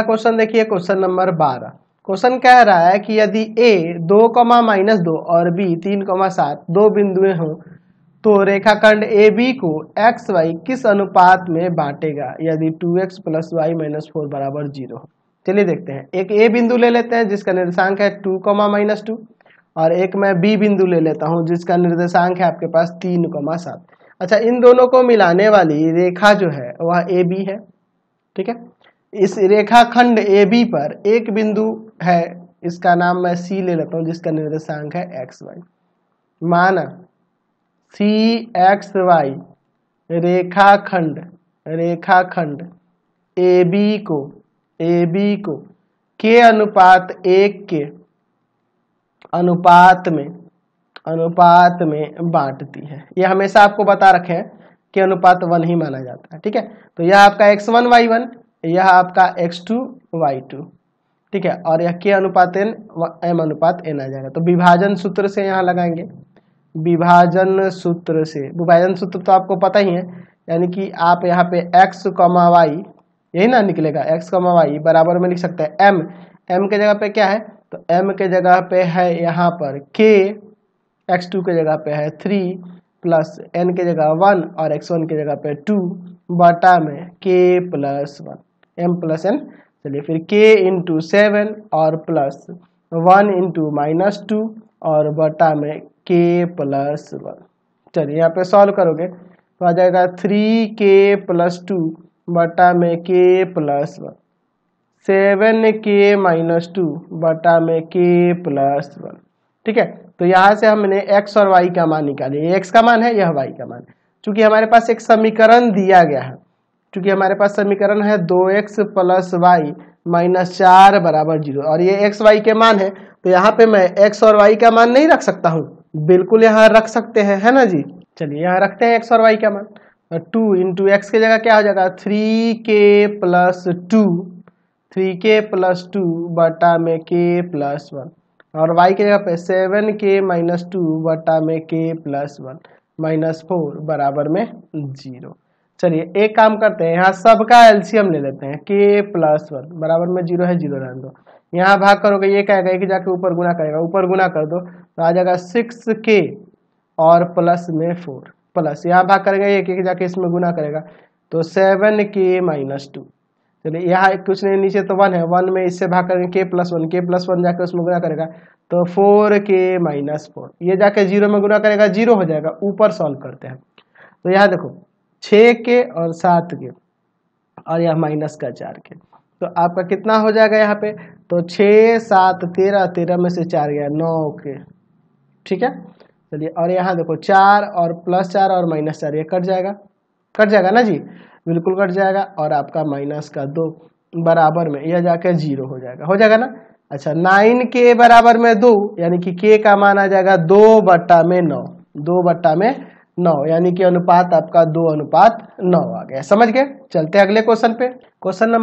question देखिए question number बारह question कह रहा है कि यदि ए दो कमा माइनस दो और बी तीन कमा सात दो बिंदुएं हों तो रेखाखंड ए बी को एक्स वाई किस अनुपात में बांटेगा यदि two X plus Y minus four बराबर जीरो चलिए देखते हैं एक ए बिंदु ले लेते हैं जिसका निर्देशांक है टू कमा माइनस टू और एक मैं बी बिंदु ले लेता हूँ जिसका निर्देशांक है आपके पास तीन कमा सात अच्छा इन दोनों को मिलाने वाली रेखा जो है वह ए बी है ठीक है इस रेखाखंड ए बी पर एक बिंदु है इसका नाम मैं सी ले लेता हूं जिसका निर्देशांक है एक्स वाई माना सी एक्स वाई रेखाखंड रेखाखंड ए बी को ए बी को के अनुपात एक के अनुपात में अनुपात में बांटती है यह हमेशा आपको बता रखे हैं कि अनुपात वन ही माना जाता है ठीक है तो यह आपका एक्स वन वाई वन यह आपका एक्स टू वाई टू ठीक है और यह के अनुपात एन एम अनुपात एन आ जाएगा तो विभाजन सूत्र से यहाँ लगाएंगे विभाजन सूत्र से विभाजन सूत्र तो आपको पता ही है यानी कि आप यहाँ पे एक्स कॉमा वाई यही ना निकलेगा एक्स कॉमा वाई बराबर में लिख सकते हैं एम एम के जगह पे क्या है तो एम के जगह पे है यहाँ पर के एक्स टू के जगह पे है थ्री प्लस एन के जगह वन और एक्स वन के जगह पे टू बटा में K plus one M plus N चलिए फिर के इंटू सेवन और plus one into minus two और बटा में के प्लस वन चलिए यहाँ पे सॉल्व करोगे तो आ जाएगा थ्री के प्लस टू बटा में K plus one seven K minus two बटा में के प्लस वन ठीक है तो यहाँ से हमने एक्स और वाई का मान निकाले एक्स का मान है यह वाई का मान चूंकि हमारे पास एक समीकरण दिया गया है क्योंकि हमारे पास समीकरण है दो एक्स प्लस वाई माइनस चार बराबर जीरो और ये एक्स वाई के मान है तो यहाँ पे मैं एक्स और वाई का मान नहीं रख सकता हूँ बिल्कुल यहाँ रख सकते हैं है ना जी चलिए यहाँ रखते हैं एक्स और वाई का मान टू इंटू एक्स की जगह क्या हो जाएगा three K plus two three K plus two बटा में के प्लस वन और वाई के जगह पे सेवन के माइनस टू बटा में K plus one minus four बराबर में जीरो चलिए एक काम करते हैं यहाँ सबका एल्सियम ले लेते हैं के प्लस वन बराबर में जीरो है जीरो रहने दो यहाँ भाग करोगे ये कहेगा एक जाके ऊपर गुना करेगा ऊपर गुना कर दो तो आ जाएगा सिक्स के और प्लस में फोर प्लस यहाँ भाग करेगा एक एक जाके इसमें गुना करेगा तो सेवन के माइनस टू चलिए यहाँ कुछ नहीं नीचे तो वन है वन में इससे भाग करेंगे K plus one K plus one जाकर उसमें गुना करेगा तो फोर के माइनस फोर ये जाके जीरो में गुना करेगा जीरो हो जाएगा ऊपर सॉल्व करते हैं तो यहाँ देखो छः के और सात के और यह माइनस का चार के तो आपका कितना हो जाएगा यहाँ पे तो छः सात तेरह तेरह में से चार गया नौ के ठीक है चलिए और यहाँ देखो चार और प्लस चार और माइनस चार ये कट जाएगा कट जाएगा ना जी बिल्कुल कट जाएगा और आपका माइनस का दो बराबर में यह जाकर जीरो हो जाएगा हो जाएगा ना अच्छा नाइन के बराबर में दो यानी कि के का मान आ जाएगा दो बट्टा में नौ दो बट्टा में नौ यानी कि अनुपात आपका दो अनुपात नौ आ गया समझ गए चलते अगले क्वेश्चन पे क्वेश्चन नंबर